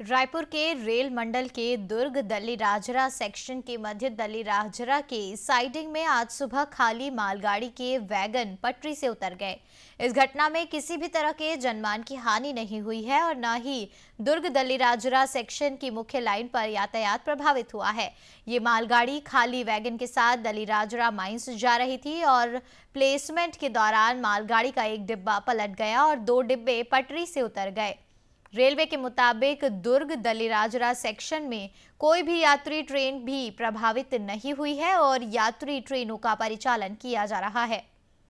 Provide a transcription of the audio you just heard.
रायपुर के रेल मंडल के दुर्ग दल्ली राजरा सेक्शन के मध्य दल्ली राजरा के साइडिंग में आज सुबह खाली मालगाड़ी के वैगन पटरी से उतर गए इस घटना में किसी भी तरह के जनमान की हानि नहीं हुई है और न ही दुर्ग दल्ली राजरा सेक्शन की मुख्य लाइन पर यातायात प्रभावित हुआ है ये मालगाड़ी खाली वैगन के साथ दल्ली राजरा माइंस जा रही थी और प्लेसमेंट के दौरान मालगाड़ी का एक डिब्बा पलट गया और दो डिब्बे पटरी से उतर गए रेलवे के मुताबिक दुर्ग दलीराजरा सेक्शन में कोई भी यात्री ट्रेन भी प्रभावित नहीं हुई है और यात्री ट्रेनों का परिचालन किया जा रहा है